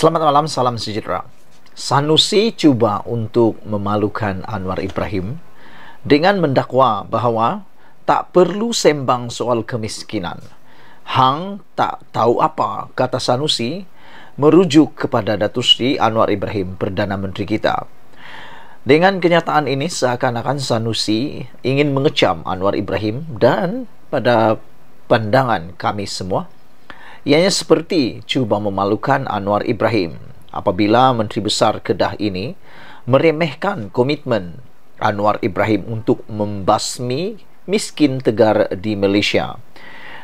Selamat malam, salam sejahtera. Sanusi cuba untuk memalukan Anwar Ibrahim dengan mendakwa bahawa tak perlu sembang soal kemiskinan. Hang tak tahu apa, kata Sanusi, merujuk kepada Datu Sri Anwar Ibrahim, Perdana Menteri kita. Dengan kenyataan ini, seakan-akan Sanusi ingin mengecam Anwar Ibrahim dan pada pandangan kami semua, ianya seperti cuba memalukan Anwar Ibrahim apabila Menteri Besar Kedah ini meremehkan komitmen Anwar Ibrahim untuk membasmi miskin tegar di Malaysia.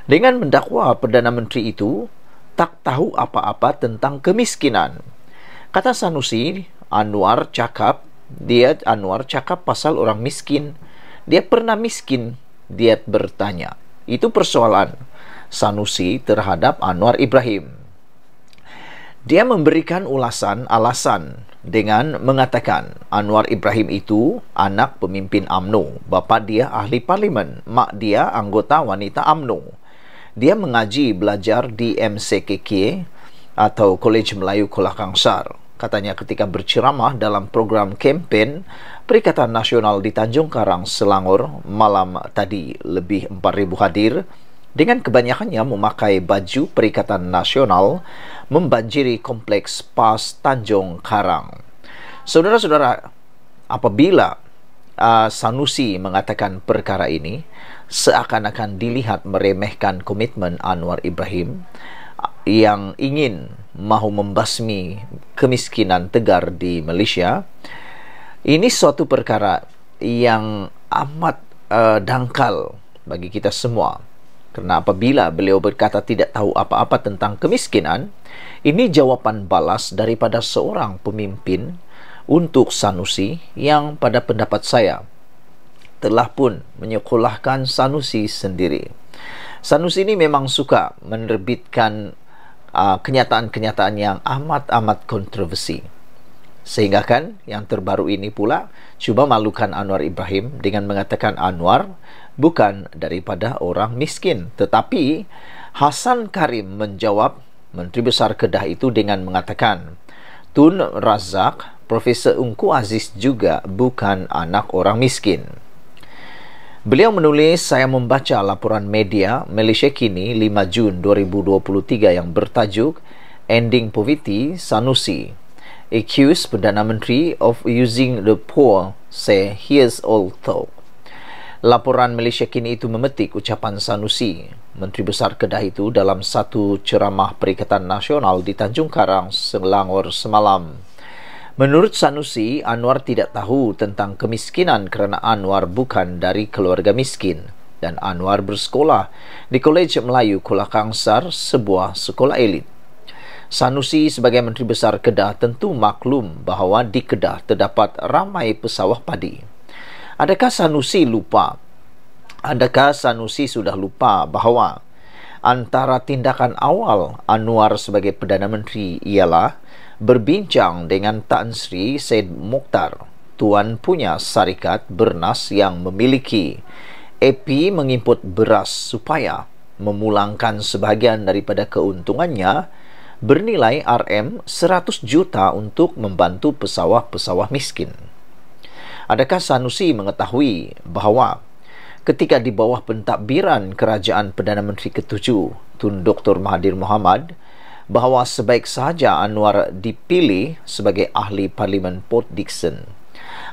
Dengan mendakwa Perdana Menteri itu tak tahu apa-apa tentang kemiskinan. Kata Sanusi, Anwar cakap, dia Anwar cakap pasal orang miskin. Dia pernah miskin, dia bertanya. Itu persoalan. Sanusi terhadap Anwar Ibrahim. Dia memberikan ulasan alasan dengan mengatakan Anwar Ibrahim itu anak pemimpin AMNO, bapa dia ahli parlimen, mak dia anggota wanita AMNO. Dia mengaji belajar di MCKK atau College Melayu Kuala Kangsar. Katanya ketika berceramah dalam program kempen Perikatan Nasional di Tanjung Karang, Selangor malam tadi lebih 4000 hadir dengan kebanyakannya memakai baju Perikatan Nasional membanjiri kompleks PAS Tanjung Karang. Saudara-saudara, apabila uh, Sanusi mengatakan perkara ini, seakan-akan dilihat meremehkan komitmen Anwar Ibrahim yang ingin mahu membasmi kemiskinan tegar di Malaysia. Ini suatu perkara yang amat uh, dangkal bagi kita semua. Kerana apabila beliau berkata tidak tahu apa-apa tentang kemiskinan, ini jawapan balas daripada seorang pemimpin untuk Sanusi yang pada pendapat saya telah pun menyekolahkan Sanusi sendiri. Sanusi ini memang suka menerbitkan uh, kenyataan-kenyataan yang amat-amat kontroversi. -amat sehingga kan yang terbaru ini pula cuba malukan Anwar Ibrahim dengan mengatakan Anwar bukan daripada orang miskin tetapi Hasan Karim menjawab Menteri Besar Kedah itu dengan mengatakan Tun Razak Profesor Ungku Aziz juga bukan anak orang miskin Beliau menulis, saya membaca laporan media Malaysia Kini 5 Jun 2023 yang bertajuk Ending Poverty Sanusi accused Perdana Menteri of using the poor say here's all talk. Laporan Malaysia kini itu memetik ucapan Sanusi, Menteri Besar Kedah itu dalam satu ceramah Perikatan Nasional di Tanjung Karang, Selangor semalam. Menurut Sanusi, Anwar tidak tahu tentang kemiskinan kerana Anwar bukan dari keluarga miskin dan Anwar bersekolah di Kolej Melayu Kulakangsar, sebuah sekolah elit. Sanusi sebagai Menteri Besar Kedah tentu maklum bahawa di Kedah terdapat ramai pesawah padi. Adakah Sanusi lupa? Adakah Sanusi sudah lupa bahawa antara tindakan awal Anwar sebagai Perdana Menteri ialah berbincang dengan Tan Sri Said Mukhtar, tuan punya syarikat bernas yang memiliki EP mengimput beras supaya memulangkan sebahagian daripada keuntungannya bernilai RM100 juta untuk membantu pesawah-pesawah miskin. Adakah Sanusi mengetahui bahawa ketika di bawah pentadbiran kerajaan Perdana Menteri Ketujuh Tun Dr. Mahathir Mohamad bahawa sebaik sahaja Anwar dipilih sebagai ahli Parlimen Port Dickson,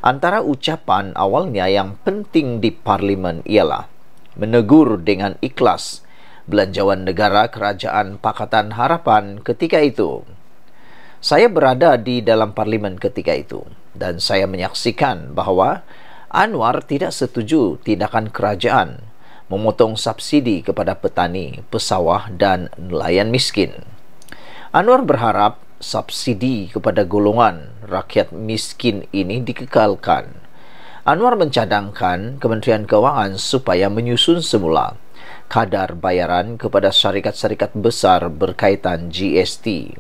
Antara ucapan awalnya yang penting di Parlimen ialah menegur dengan ikhlas Belanjawan Negara Kerajaan Pakatan Harapan ketika itu. Saya berada di dalam parlimen ketika itu dan saya menyaksikan bahawa Anwar tidak setuju tindakan kerajaan memotong subsidi kepada petani, pesawah dan nelayan miskin. Anwar berharap subsidi kepada golongan rakyat miskin ini dikekalkan. Anwar mencadangkan Kementerian Keuangan supaya menyusun semula kadar bayaran kepada syarikat-syarikat besar berkaitan GST.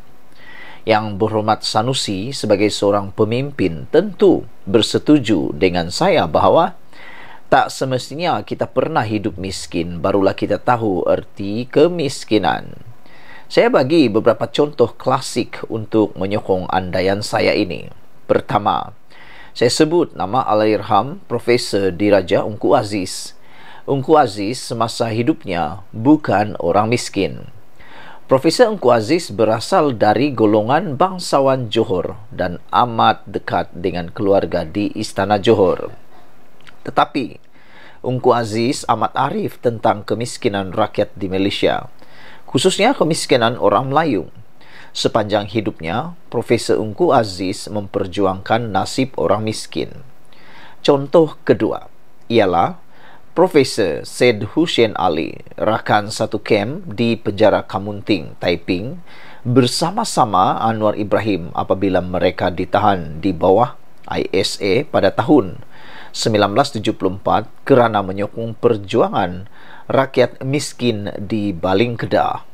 Yang berhormat Sanusi sebagai seorang pemimpin tentu bersetuju dengan saya bahawa tak semestinya kita pernah hidup miskin barulah kita tahu erti kemiskinan. Saya bagi beberapa contoh klasik untuk menyokong andaian saya ini. Pertama, saya sebut nama Alirham Profesor Diraja Ungku Aziz Ungku Aziz semasa hidupnya bukan orang miskin. Profesor Ungku Aziz berasal dari golongan bangsawan Johor dan amat dekat dengan keluarga di Istana Johor. Tetapi, Ungku Aziz amat arif tentang kemiskinan rakyat di Malaysia, khususnya kemiskinan orang Melayu. Sepanjang hidupnya, Profesor Ungku Aziz memperjuangkan nasib orang miskin. Contoh kedua ialah Profesor Said Hussein Ali, rakan satu kem di penjara Kamunting, Taiping, bersama-sama Anwar Ibrahim apabila mereka ditahan di bawah ISA pada tahun 1974 kerana menyokong perjuangan rakyat miskin di Baling Kedah.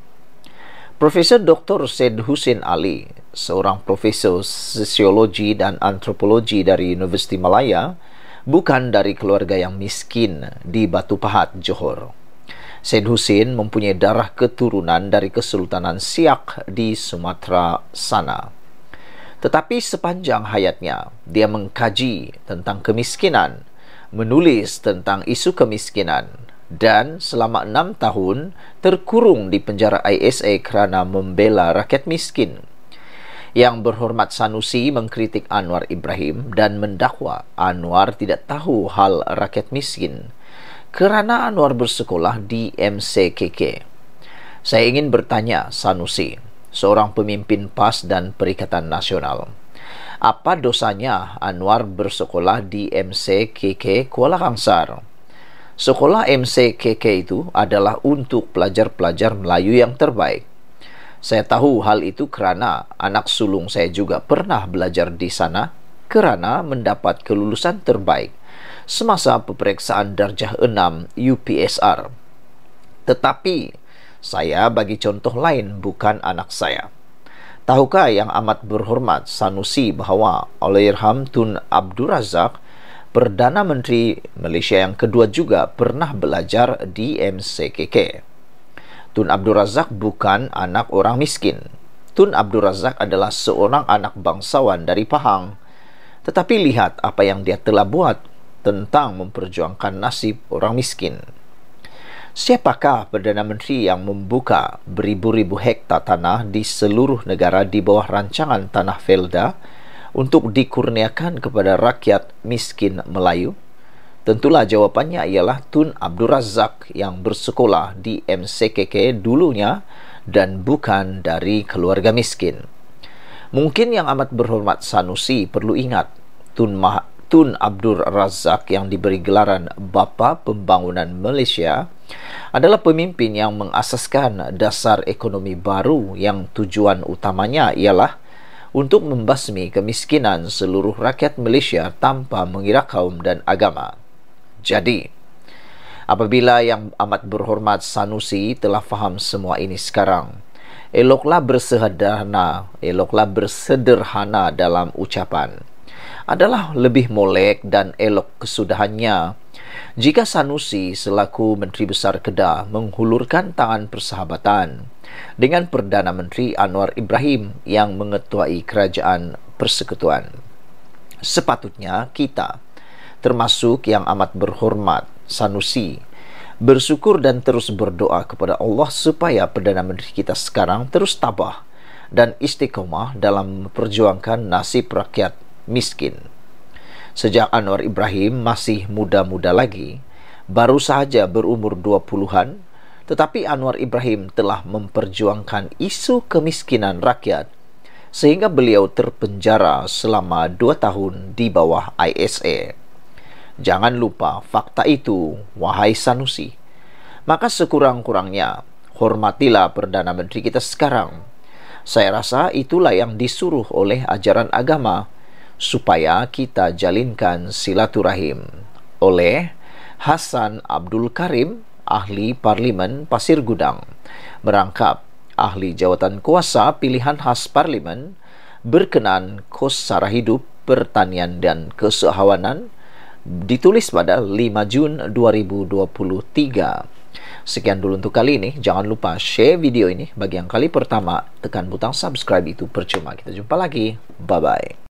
Profesor Dr. Said Hussein Ali, seorang profesor sosiologi dan antropologi dari Universiti Malaya, bukan dari keluarga yang miskin di Batu Pahat, Johor. Sen Hussein mempunyai darah keturunan dari Kesultanan Siak di Sumatera sana. Tetapi sepanjang hayatnya, dia mengkaji tentang kemiskinan, menulis tentang isu kemiskinan, dan selama enam tahun terkurung di penjara ISA kerana membela rakyat miskin – yang berhormat Sanusi mengkritik Anwar Ibrahim dan mendakwa Anwar tidak tahu hal rakyat miskin kerana Anwar bersekolah di MCKK. Saya ingin bertanya Sanusi, seorang pemimpin PAS dan Perikatan Nasional. Apa dosanya Anwar bersekolah di MCKK Kuala Kangsar? Sekolah MCKK itu adalah untuk pelajar-pelajar Melayu yang terbaik. Saya tahu hal itu kerana anak sulung saya juga pernah belajar di sana kerana mendapat kelulusan terbaik semasa peperiksaan darjah 6 UPSR. Tetapi saya bagi contoh lain bukan anak saya. Tahukah yang amat berhormat Sanusi bahwa Olayirham Tun Abdul Razak Perdana Menteri Malaysia yang kedua juga pernah belajar di MCKK. Tun Abdul Razak bukan anak orang miskin. Tun Abdul Razak adalah seorang anak bangsawan dari Pahang. Tetapi lihat apa yang dia telah buat tentang memperjuangkan nasib orang miskin. Siapakah Perdana Menteri yang membuka beribu-ribu hektar tanah di seluruh negara di bawah rancangan tanah Felda untuk dikurniakan kepada rakyat miskin Melayu? Tentulah jawapannya ialah Tun Abdul Razak yang bersekolah di MCKK dulunya dan bukan dari keluarga miskin. Mungkin yang amat berhormat Sanusi perlu ingat Tun, Mah Tun Abdul Razak yang diberi gelaran Bapa Pembangunan Malaysia adalah pemimpin yang mengasaskan dasar ekonomi baru yang tujuan utamanya ialah untuk membasmi kemiskinan seluruh rakyat Malaysia tanpa mengira kaum dan agama jadi. Apabila yang amat berhormat Sanusi telah faham semua ini sekarang, eloklah bersederhana, eloklah bersederhana dalam ucapan. Adalah lebih molek dan elok kesudahannya jika Sanusi selaku Menteri Besar Kedah menghulurkan tangan persahabatan dengan Perdana Menteri Anwar Ibrahim yang mengetuai Kerajaan Persekutuan. Sepatutnya kita, termasuk yang amat berhormat, Sanusi. Bersyukur dan terus berdoa kepada Allah supaya Perdana Menteri kita sekarang terus tabah dan istiqomah dalam memperjuangkan nasib rakyat miskin. Sejak Anwar Ibrahim masih muda-muda lagi, baru sahaja berumur 20-an, tetapi Anwar Ibrahim telah memperjuangkan isu kemiskinan rakyat sehingga beliau terpenjara selama 2 tahun di bawah ISA. Jangan lupa fakta itu, wahai Sanusi. Maka sekurang-kurangnya, hormatilah Perdana Menteri kita sekarang. Saya rasa itulah yang disuruh oleh ajaran agama, supaya kita jalinkan silaturahim. Oleh Hasan Abdul Karim, ahli Parlimen Pasir Gudang, merangkap ahli jawatan kuasa pilihan khas Parlimen berkenan kos sarah hidup, pertanian dan kesehawanan, ditulis pada 5 Jun 2023. Sekian dulu untuk kali ini. Jangan lupa share video ini. Bagi yang kali pertama, tekan butang subscribe itu percuma. Kita jumpa lagi. Bye-bye.